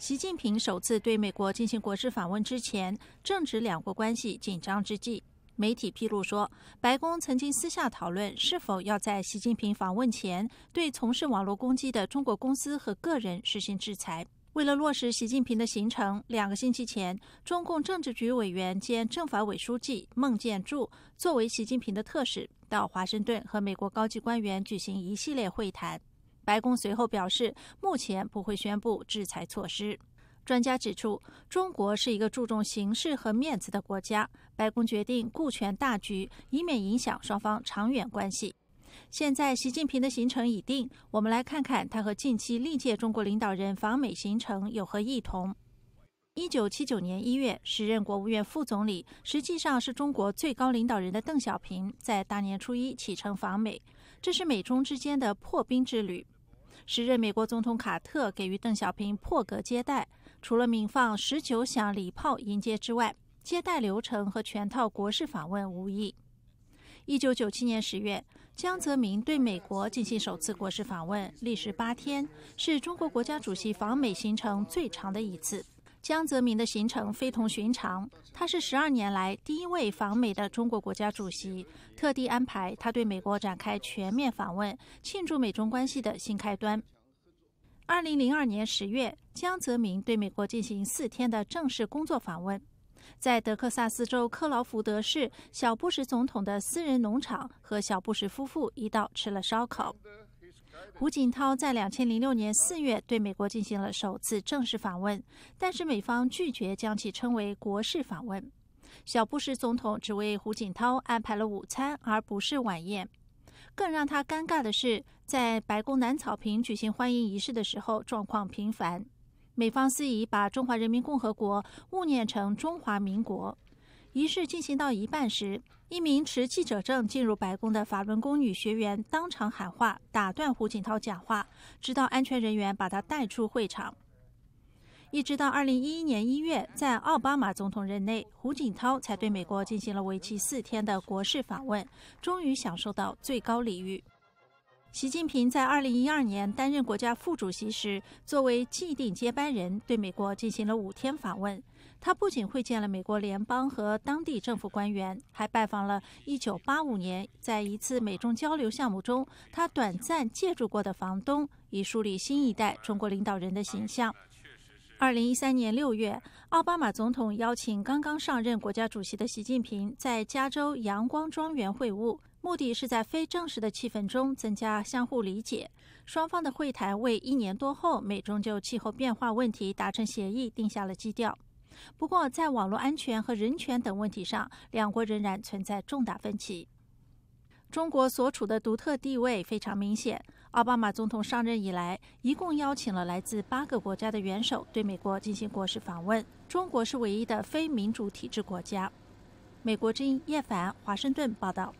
习近平首次对美国进行国事访问之前，正值两国关系紧张之际。媒体披露说，白宫曾经私下讨论是否要在习近平访问前对从事网络攻击的中国公司和个人实行制裁。为了落实习近平的行程，两个星期前，中共政治局委员兼政法委书记孟建柱作为习近平的特使，到华盛顿和美国高级官员举行一系列会谈。白宫随后表示，目前不会宣布制裁措施。专家指出，中国是一个注重形式和面子的国家，白宫决定顾全大局，以免影响双方长远关系。现在，习近平的行程已定，我们来看看他和近期历届中国领导人访美行程有何异同。一九七九年一月，时任国务院副总理，实际上是中国最高领导人的邓小平，在大年初一启程访美，这是美中之间的破冰之旅。时任美国总统卡特给予邓小平破格接待，除了鸣放十九响礼炮迎接之外，接待流程和全套国事访问无异。一九九七年十月，江泽民对美国进行首次国事访问，历时八天，是中国国家主席访美行程最长的一次。江泽民的行程非同寻常，他是十二年来第一位访美的中国国家主席，特地安排他对美国展开全面访问，庆祝美中关系的新开端。二零零二年十月，江泽民对美国进行四天的正式工作访问，在德克萨斯州克劳福德市小布什总统的私人农场，和小布什夫妇一道吃了烧烤。胡锦涛在两千零六年四月对美国进行了首次正式访问，但是美方拒绝将其称为国事访问。小布什总统只为胡锦涛安排了午餐，而不是晚宴。更让他尴尬的是，在白宫南草坪举行欢迎仪式的时候，状况频繁，美方司仪把中华人民共和国误念成中华民国。仪式进行到一半时，一名持记者证进入白宫的法轮功女学员当场喊话，打断胡锦涛讲话，直到安全人员把她带出会场。一直到二零一一年一月，在奥巴马总统任内，胡锦涛才对美国进行了为期四天的国事访问，终于享受到最高礼遇。习近平在2012年担任国家副主席时，作为既定接班人，对美国进行了五天访问。他不仅会见了美国联邦和当地政府官员，还拜访了1985年在一次美中交流项目中他短暂借住过的房东，以树立新一代中国领导人的形象。2013年6月，奥巴马总统邀请刚刚上任国家主席的习近平在加州阳光庄园会晤。目的是在非正式的气氛中增加相互理解。双方的会谈为一年多后美中就气候变化问题达成协议定下了基调。不过，在网络安全和人权等问题上，两国仍然存在重大分歧。中国所处的独特地位非常明显。奥巴马总统上任以来，一共邀请了来自八个国家的元首对美国进行国事访问，中国是唯一的非民主体制国家。美国之音叶凡，华盛顿报道。